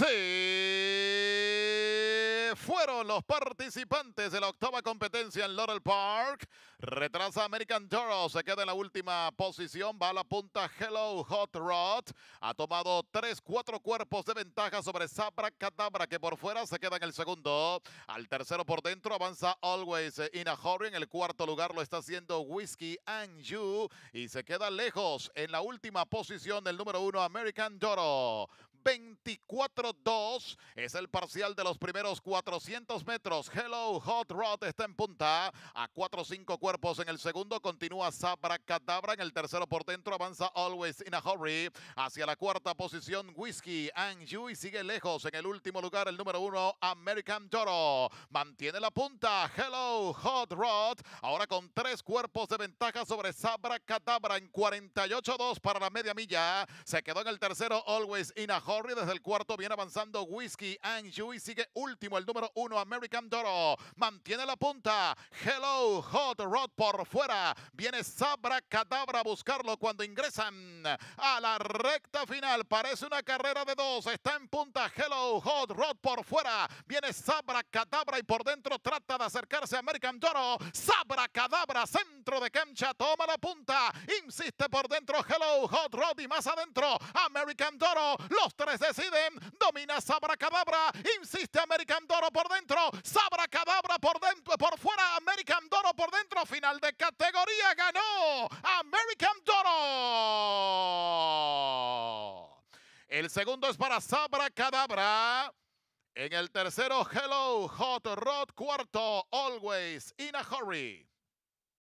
Sí, fueron los participantes de la octava competencia en Laurel Park. Retrasa American Toro, se queda en la última posición, va a la punta Hello Hot Rod. Ha tomado tres, cuatro cuerpos de ventaja sobre Sabra Catabra, que por fuera se queda en el segundo. Al tercero por dentro avanza Always in a Hurry. En el cuarto lugar lo está haciendo Whiskey and You. Y se queda lejos en la última posición del número uno American Toro. 24-2. Es el parcial de los primeros 400 metros. Hello Hot Rod está en punta a 4-5 cuerpos en el segundo. Continúa Sabra Cadabra en el tercero por dentro. Avanza Always in a Hurry hacia la cuarta posición. Whiskey and y sigue lejos en el último lugar. El número uno American Toro mantiene la punta. Hello Hot Rod ahora con tres cuerpos de ventaja sobre Sabra Cadabra en 48-2 para la media milla. Se quedó en el tercero Always in a Horry desde el cuarto. Viene avanzando Whiskey and y Sigue último el número uno, American Doro. Mantiene la punta. Hello Hot Rod por fuera. Viene Sabra Cadabra a buscarlo cuando ingresan a la recta final. Parece una carrera de dos. Está en punta Hello Hot Rod por fuera. Viene Sabra Cadabra y por dentro trata de acercarse a American Doro. Sabra Cadabra, centro de cancha. Toma la punta. Insiste por dentro. Hello, Hot Rod y más adentro. American Doro. Los tres deciden. Domina Sabra Cadabra. Insiste American Doro por dentro. Sabra Cadabra por dentro. Por fuera. American Doro por dentro. Final de categoría. Ganó American Doro. El segundo es para Sabra Cadabra. En el tercero, Hello, Hot Rod. Cuarto, Always in a Hurry.